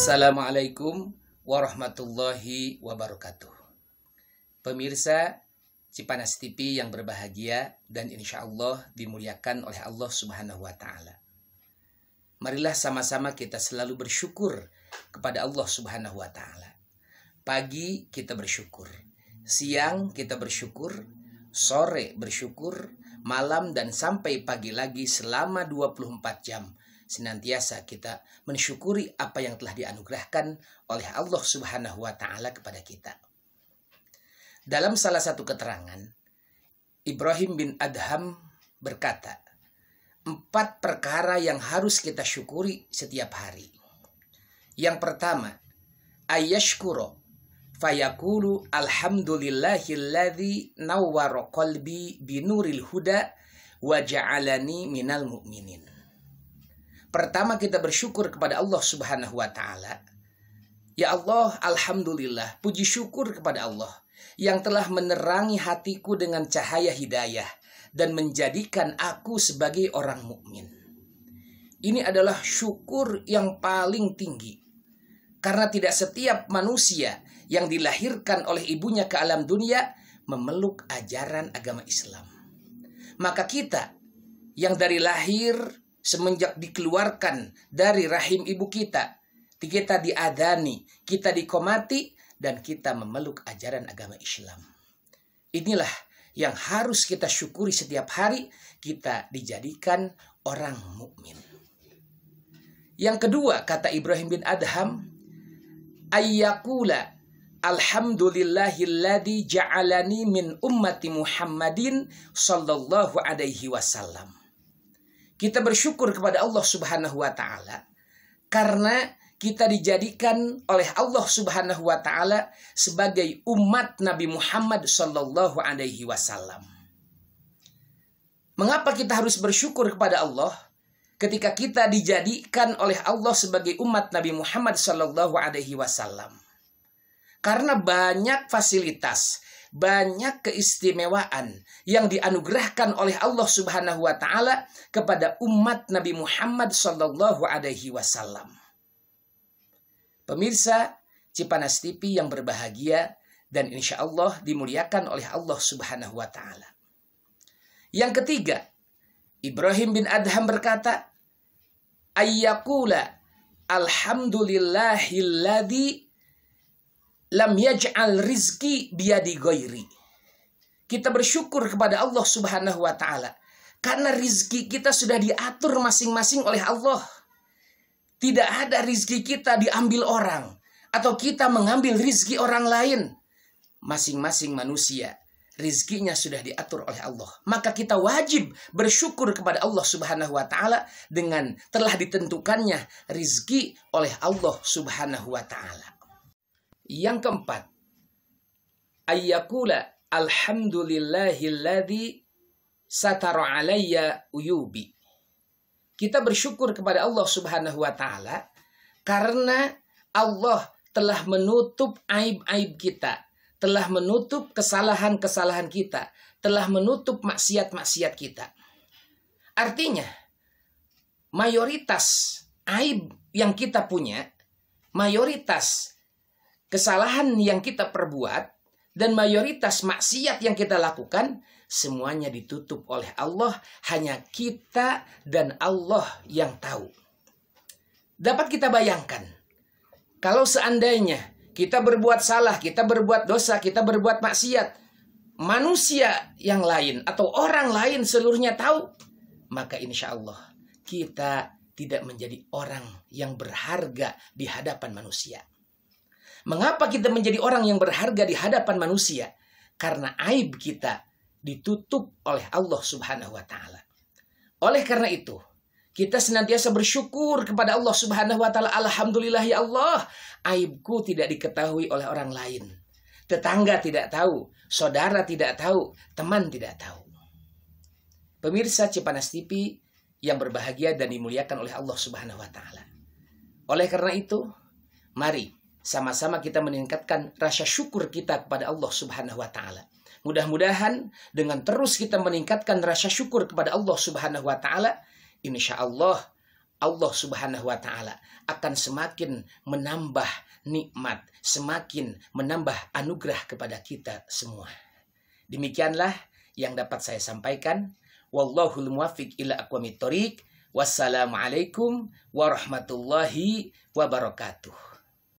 Assalamualaikum warahmatullahi wabarakatuh. Pemirsa Cipanas TV yang berbahagia dan insya Allah dimuliakan oleh Allah Subhanahu wa Ta'ala. Marilah sama-sama kita selalu bersyukur kepada Allah Subhanahu wa Ta'ala. Pagi kita bersyukur, siang kita bersyukur, sore bersyukur, malam dan sampai pagi lagi selama 24 jam senantiasa kita mensyukuri apa yang telah dianugerahkan oleh Allah Subhanahu wa taala kepada kita. Dalam salah satu keterangan, Ibrahim bin Adham berkata, "Empat perkara yang harus kita syukuri setiap hari. Yang pertama, ayyashkuro fayakulu alhamdulillahilladzi nawwara qalbi binuril huda waja'alani minal mu'minin." Pertama kita bersyukur kepada Allah Subhanahu wa taala. Ya Allah, alhamdulillah, puji syukur kepada Allah yang telah menerangi hatiku dengan cahaya hidayah dan menjadikan aku sebagai orang mukmin. Ini adalah syukur yang paling tinggi. Karena tidak setiap manusia yang dilahirkan oleh ibunya ke alam dunia memeluk ajaran agama Islam. Maka kita yang dari lahir semenjak dikeluarkan dari rahim ibu kita, kita diadani, kita dikomati, dan kita memeluk ajaran agama Islam. Inilah yang harus kita syukuri setiap hari kita dijadikan orang mukmin. Yang kedua kata Ibrahim bin Adham ayyakula alhamdulillahilladzi ja'alani min ummati Muhammadin sallallahu alaihi wasallam. Kita bersyukur kepada Allah Subhanahu wa taala karena kita dijadikan oleh Allah Subhanahu wa taala sebagai umat Nabi Muhammad sallallahu alaihi wasallam. Mengapa kita harus bersyukur kepada Allah ketika kita dijadikan oleh Allah sebagai umat Nabi Muhammad sallallahu alaihi wasallam? Karena banyak fasilitas banyak keistimewaan yang dianugerahkan oleh Allah Subhanahu wa taala kepada umat Nabi Muhammad sallallahu alaihi wasallam. Pemirsa Cipanas TV yang berbahagia dan insya Allah dimuliakan oleh Allah Subhanahu wa taala. Yang ketiga, Ibrahim bin Adham berkata, "Ayyakula alhamdulillahilladzi lam yaj'al rizki biyadi goiri. Kita bersyukur kepada Allah Subhanahu wa taala karena rizki kita sudah diatur masing-masing oleh Allah. Tidak ada rizki kita diambil orang atau kita mengambil rizki orang lain. Masing-masing manusia rizkinya sudah diatur oleh Allah. Maka kita wajib bersyukur kepada Allah Subhanahu wa taala dengan telah ditentukannya rizki oleh Allah Subhanahu wa taala. Yang keempat, ayyakula alhamdulillahilladzi sataru alayya uyubi. Kita bersyukur kepada Allah Subhanahu wa taala karena Allah telah menutup aib-aib kita, telah menutup kesalahan-kesalahan kita, telah menutup maksiat-maksiat kita. Artinya, mayoritas aib yang kita punya, mayoritas kesalahan yang kita perbuat dan mayoritas maksiat yang kita lakukan semuanya ditutup oleh Allah hanya kita dan Allah yang tahu. Dapat kita bayangkan kalau seandainya kita berbuat salah, kita berbuat dosa, kita berbuat maksiat, manusia yang lain atau orang lain seluruhnya tahu, maka insya Allah kita tidak menjadi orang yang berharga di hadapan manusia. Mengapa kita menjadi orang yang berharga di hadapan manusia? Karena aib kita ditutup oleh Allah Subhanahu wa taala. Oleh karena itu, kita senantiasa bersyukur kepada Allah Subhanahu wa taala. Alhamdulillah ya Allah, aibku tidak diketahui oleh orang lain. Tetangga tidak tahu, saudara tidak tahu, teman tidak tahu. Pemirsa Cipanas TV yang berbahagia dan dimuliakan oleh Allah Subhanahu wa taala. Oleh karena itu, mari sama-sama kita meningkatkan rasa syukur kita kepada Allah Subhanahu wa taala. Mudah-mudahan dengan terus kita meningkatkan rasa syukur kepada Allah Subhanahu wa taala, insyaallah Allah Subhanahu wa taala akan semakin menambah nikmat, semakin menambah anugerah kepada kita semua. Demikianlah yang dapat saya sampaikan. Wallahul muwaffiq ila aqwamit thoriq. Wassalamualaikum warahmatullahi wabarakatuh.